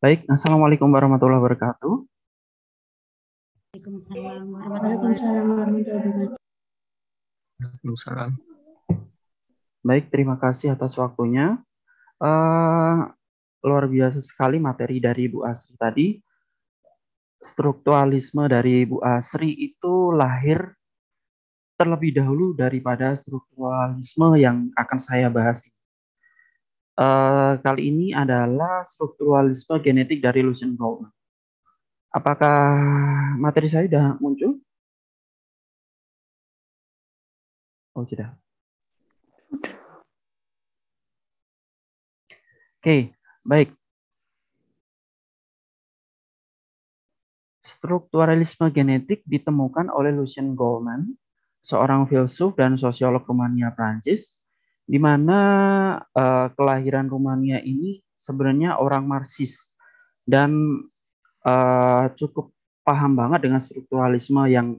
Baik, Assalamualaikum warahmatullahi wabarakatuh. Waalaikumsalam Baik, terima kasih atas waktunya. Uh, luar biasa sekali materi dari Bu Asri tadi. Strukturalisme dari Bu Asri itu lahir terlebih dahulu daripada strukturalisme yang akan saya bahas ini. Eh, kali ini adalah strukturalisme genetik dari Lucien Goldman. Apakah materi saya sudah muncul? Oh, tidak. Oke, okay, baik. Strukturalisme genetik ditemukan oleh Lucien Goldman, seorang filsuf dan sosiolog Rumania Prancis di mana uh, kelahiran Rumania ini sebenarnya orang Marxis dan uh, cukup paham banget dengan strukturalisme yang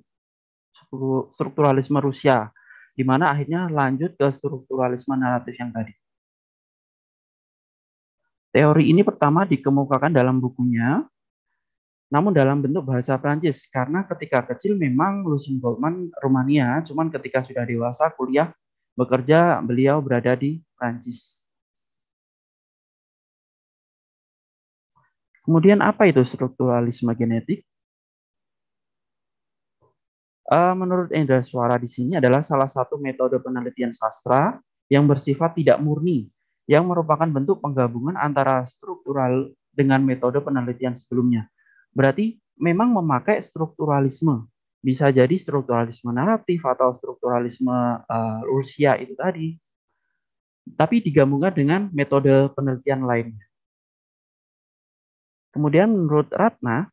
strukturalisme Rusia, di mana akhirnya lanjut ke strukturalisme naratif yang tadi. Teori ini pertama dikemukakan dalam bukunya, namun dalam bentuk bahasa Prancis karena ketika kecil memang Lucien Goldman Rumania, cuman ketika sudah dewasa kuliah bekerja, beliau berada di Prancis. Kemudian apa itu strukturalisme genetik? Eh, menurut Indra Suara di sini adalah salah satu metode penelitian sastra yang bersifat tidak murni, yang merupakan bentuk penggabungan antara struktural dengan metode penelitian sebelumnya. Berarti memang memakai strukturalisme bisa jadi strukturalisme naratif atau strukturalisme uh, Rusia itu tadi, tapi digabungkan dengan metode penelitian lainnya. Kemudian menurut Ratna,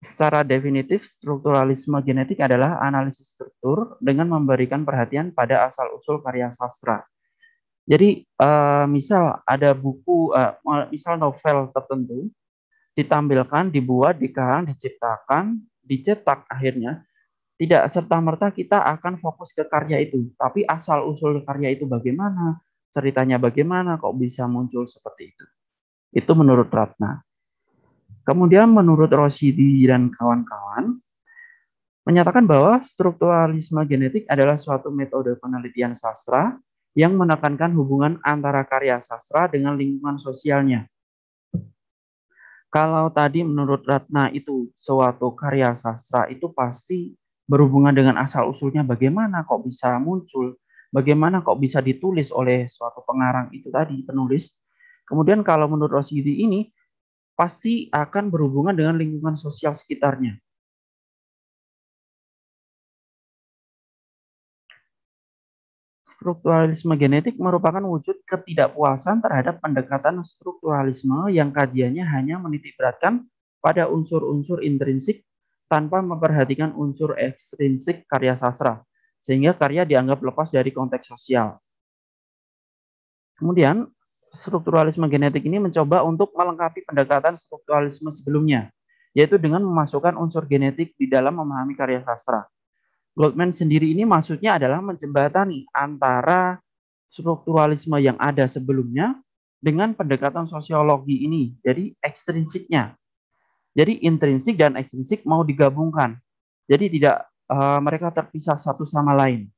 secara definitif strukturalisme genetik adalah analisis struktur dengan memberikan perhatian pada asal-usul karya sastra. Jadi uh, misal ada buku, uh, misal novel tertentu ditampilkan, dibuat, dikarang, diciptakan, dicetak akhirnya tidak serta-merta kita akan fokus ke karya itu, tapi asal-usul karya itu bagaimana, ceritanya bagaimana, kok bisa muncul seperti itu. Itu menurut Ratna. Kemudian menurut Rosidi dan kawan-kawan, menyatakan bahwa strukturalisme genetik adalah suatu metode penelitian sastra yang menekankan hubungan antara karya sastra dengan lingkungan sosialnya. Kalau tadi menurut Ratna itu suatu karya sastra itu pasti berhubungan dengan asal usulnya bagaimana kok bisa muncul, bagaimana kok bisa ditulis oleh suatu pengarang itu tadi penulis. Kemudian kalau menurut OCD ini pasti akan berhubungan dengan lingkungan sosial sekitarnya. Strukturalisme genetik merupakan wujud ketidakpuasan terhadap pendekatan strukturalisme yang kajiannya hanya menitikberatkan pada unsur-unsur intrinsik tanpa memperhatikan unsur ekstrinsik karya sastra, sehingga karya dianggap lepas dari konteks sosial. Kemudian, strukturalisme genetik ini mencoba untuk melengkapi pendekatan strukturalisme sebelumnya, yaitu dengan memasukkan unsur genetik di dalam memahami karya sastra. Goldman sendiri ini maksudnya adalah menjembatani antara strukturalisme yang ada sebelumnya dengan pendekatan sosiologi ini, jadi ekstrinsiknya. Jadi intrinsik dan ekstrinsik mau digabungkan. Jadi tidak uh, mereka terpisah satu sama lain.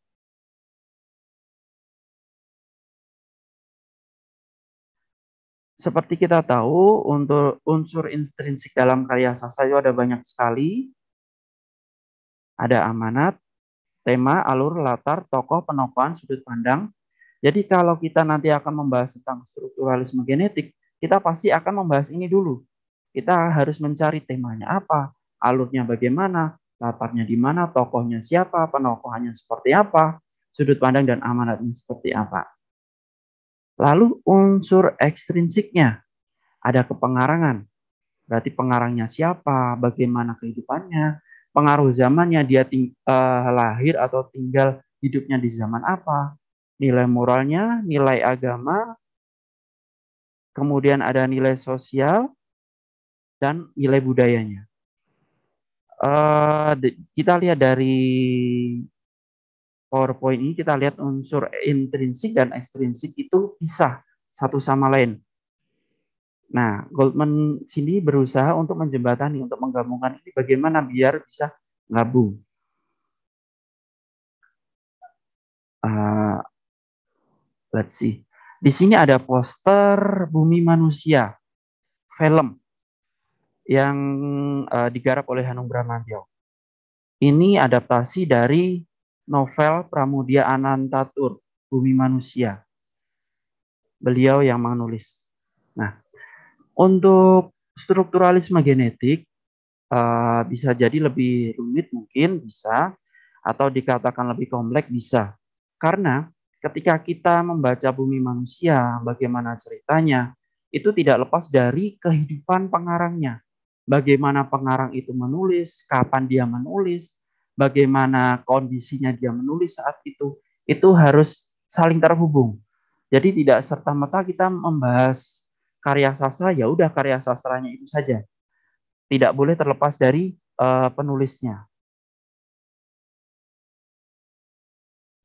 Seperti kita tahu, untuk unsur intrinsik dalam karya sastra itu ada banyak sekali. Ada amanat, tema, alur, latar, tokoh, penokohan, sudut pandang. Jadi kalau kita nanti akan membahas tentang strukturalisme genetik, kita pasti akan membahas ini dulu. Kita harus mencari temanya apa, alurnya bagaimana, latarnya di mana, tokohnya siapa, penokohannya seperti apa, sudut pandang dan amanatnya seperti apa. Lalu unsur ekstrinsiknya ada kepengarangan. Berarti pengarangnya siapa, bagaimana kehidupannya, pengaruh zamannya dia ting eh, lahir atau tinggal hidupnya di zaman apa, nilai moralnya, nilai agama, kemudian ada nilai sosial, dan nilai budayanya. Uh, kita lihat dari PowerPoint ini, kita lihat unsur intrinsik dan ekstrinsik itu bisa satu sama lain. Nah, Goldman sini berusaha untuk menjembatani, untuk menggabungkan ini bagaimana biar bisa gabung. Uh, let's see. Di sini ada poster Bumi Manusia, film yang uh, digarap oleh Hanung Bramantyo. Ini adaptasi dari novel Pramudia Anantatur, Bumi Manusia. Beliau yang menulis. Nah, untuk strukturalisme genetik uh, bisa jadi lebih rumit mungkin bisa atau dikatakan lebih kompleks bisa. Karena ketika kita membaca bumi manusia, bagaimana ceritanya, itu tidak lepas dari kehidupan pengarangnya bagaimana pengarang itu menulis, kapan dia menulis, bagaimana kondisinya dia menulis saat itu, itu harus saling terhubung. Jadi tidak serta-merta kita membahas karya sastra, ya udah karya sastranya itu saja. Tidak boleh terlepas dari uh, penulisnya.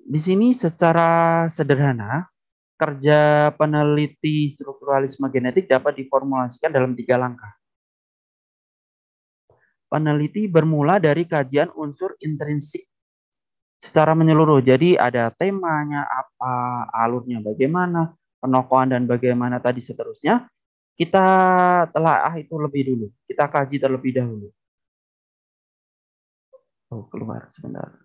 Di sini secara sederhana, kerja peneliti strukturalisme genetik dapat diformulasikan dalam tiga langkah peneliti bermula dari kajian unsur intrinsik secara menyeluruh. Jadi ada temanya apa, alurnya bagaimana, penokohan dan bagaimana tadi seterusnya. Kita telah ah itu lebih dulu. Kita kaji terlebih dahulu. Oh, keluar sebentar.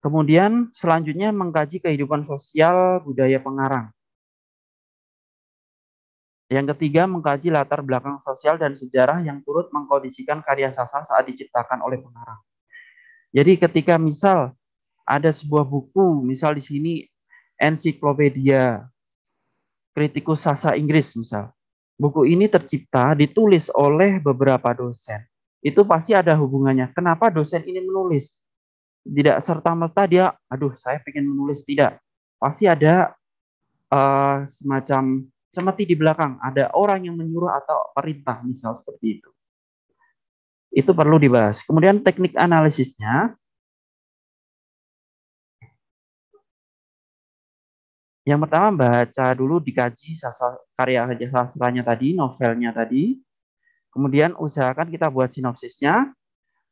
Kemudian selanjutnya mengkaji kehidupan sosial budaya pengarang. Yang ketiga, mengkaji latar belakang sosial dan sejarah yang turut mengkondisikan karya sasa saat diciptakan oleh pengarang. Jadi ketika misal ada sebuah buku, misal di sini ensiklopedia kritikus sasa Inggris misal. Buku ini tercipta ditulis oleh beberapa dosen. Itu pasti ada hubungannya. Kenapa dosen ini menulis? Tidak serta-merta dia, aduh saya ingin menulis. Tidak. Pasti ada uh, semacam seperti di belakang ada orang yang menyuruh atau perintah misal seperti itu. Itu perlu dibahas. Kemudian teknik analisisnya. Yang pertama baca dulu dikaji karya sastranya tadi, novelnya tadi. Kemudian usahakan kita buat sinopsisnya.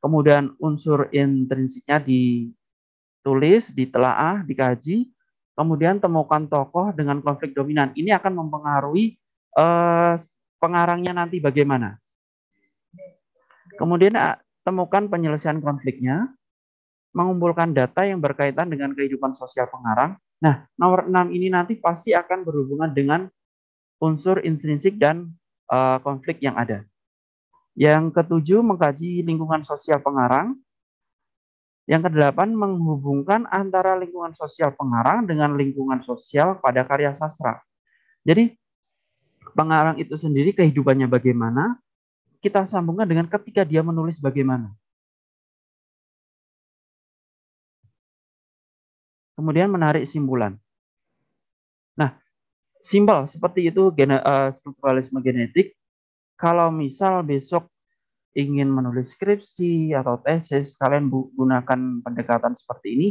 Kemudian unsur intrinsiknya ditulis, ditelaah, dikaji kemudian temukan tokoh dengan konflik dominan. Ini akan mempengaruhi eh, pengarangnya nanti bagaimana. Kemudian eh, temukan penyelesaian konfliknya, mengumpulkan data yang berkaitan dengan kehidupan sosial pengarang. Nah, nomor 6 ini nanti pasti akan berhubungan dengan unsur intrinsik dan eh, konflik yang ada. Yang ketujuh, mengkaji lingkungan sosial pengarang yang kedelapan, menghubungkan antara lingkungan sosial pengarang dengan lingkungan sosial pada karya sastra. Jadi, pengarang itu sendiri kehidupannya bagaimana, kita sambungkan dengan ketika dia menulis bagaimana. Kemudian menarik simpulan. Nah, simpel seperti itu gene, eh, strukturalisme genetik. Kalau misal besok ingin menulis skripsi atau tesis, kalian gunakan pendekatan seperti ini.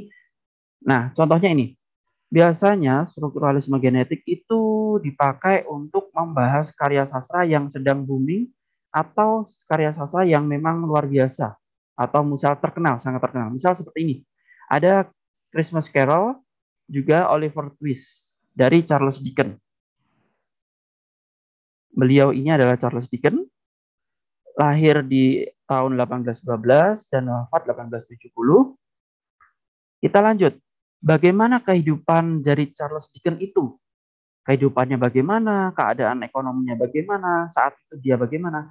Nah, contohnya ini. Biasanya strukturalisme genetik itu dipakai untuk membahas karya sastra yang sedang booming atau karya sastra yang memang luar biasa atau misal terkenal, sangat terkenal. Misal seperti ini. Ada Christmas Carol, juga Oliver Twist dari Charles Dickens. Beliau ini adalah Charles Dickens lahir di tahun 1812 dan wafat 1870. Kita lanjut. Bagaimana kehidupan dari Charles Dickens itu? Kehidupannya bagaimana? Keadaan ekonominya bagaimana? Saat itu dia bagaimana?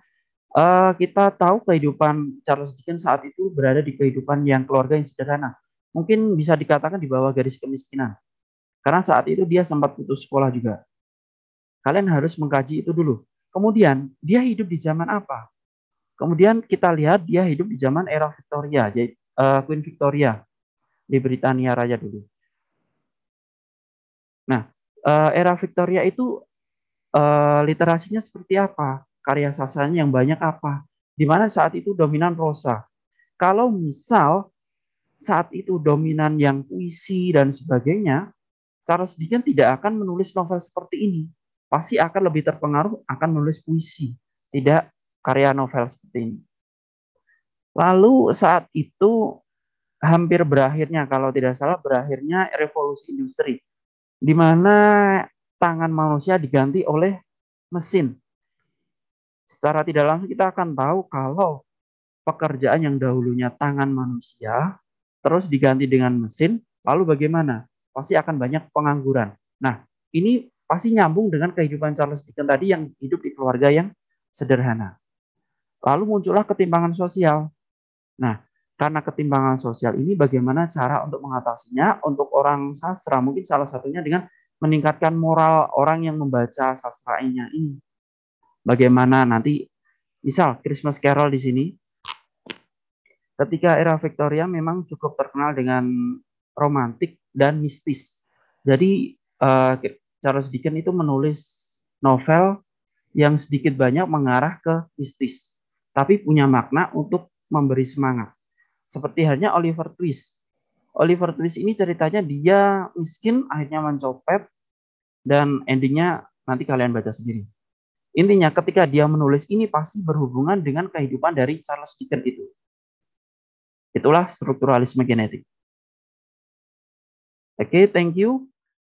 Uh, kita tahu kehidupan Charles Dickens saat itu berada di kehidupan yang keluarga yang sederhana. Mungkin bisa dikatakan di bawah garis kemiskinan. Karena saat itu dia sempat putus sekolah juga. Kalian harus mengkaji itu dulu. Kemudian, dia hidup di zaman apa? Kemudian kita lihat dia hidup di zaman era Victoria, jadi uh, Queen Victoria di Britania Raya dulu. Nah, uh, era Victoria itu uh, literasinya seperti apa? Karya sasanya yang banyak apa? Di mana saat itu dominan prosa. Kalau misal saat itu dominan yang puisi dan sebagainya, Charles Dickens tidak akan menulis novel seperti ini. Pasti akan lebih terpengaruh akan menulis puisi, tidak karya novel seperti ini. Lalu saat itu hampir berakhirnya kalau tidak salah berakhirnya revolusi industri di mana tangan manusia diganti oleh mesin. Secara tidak langsung kita akan tahu kalau pekerjaan yang dahulunya tangan manusia terus diganti dengan mesin, lalu bagaimana? Pasti akan banyak pengangguran. Nah, ini pasti nyambung dengan kehidupan Charles Dickens tadi yang hidup di keluarga yang sederhana. Lalu muncullah ketimpangan sosial. Nah, karena ketimpangan sosial ini bagaimana cara untuk mengatasinya untuk orang sastra mungkin salah satunya dengan meningkatkan moral orang yang membaca sastranya ini bagaimana nanti misal Christmas Carol di sini ketika era Victoria memang cukup terkenal dengan romantik dan mistis jadi eh, Charles Dickens itu menulis novel yang sedikit banyak mengarah ke mistis tapi punya makna untuk memberi semangat. Seperti halnya Oliver Twist. Oliver Twist ini ceritanya dia miskin, akhirnya mencopet, dan endingnya nanti kalian baca sendiri. Intinya ketika dia menulis ini pasti berhubungan dengan kehidupan dari Charles Dickens itu. Itulah strukturalisme genetik. Oke, okay, thank you.